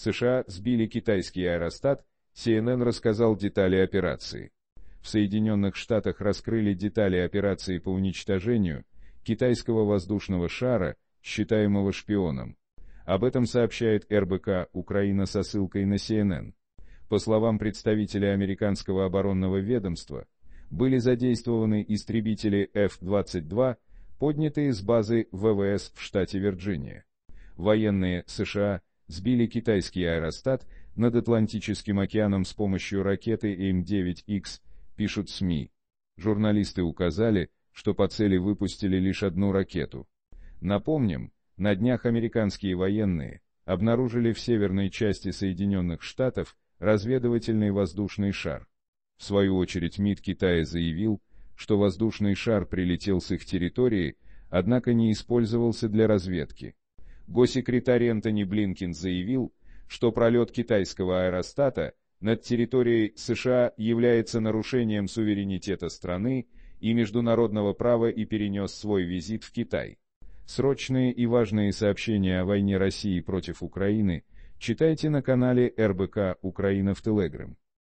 США сбили китайский аэростат, CNN рассказал детали операции. В Соединенных Штатах раскрыли детали операции по уничтожению китайского воздушного шара, считаемого шпионом. Об этом сообщает РБК «Украина» со ссылкой на CNN. По словам представителя американского оборонного ведомства, были задействованы истребители F-22, поднятые с базы ВВС в штате Вирджиния. Военные США сбили китайский аэростат над Атлантическим океаном с помощью ракеты М-9Х, пишут СМИ. Журналисты указали, что по цели выпустили лишь одну ракету. Напомним, на днях американские военные обнаружили в северной части Соединенных Штатов разведывательный воздушный шар. В свою очередь МИД Китая заявил, что воздушный шар прилетел с их территории, однако не использовался для разведки. Госсекретарь Энтони Блинкин заявил, что пролет китайского аэростата над территорией США является нарушением суверенитета страны и международного права и перенес свой визит в Китай. Срочные и важные сообщения о войне России против Украины читайте на канале РБК «Украина в Телеграм».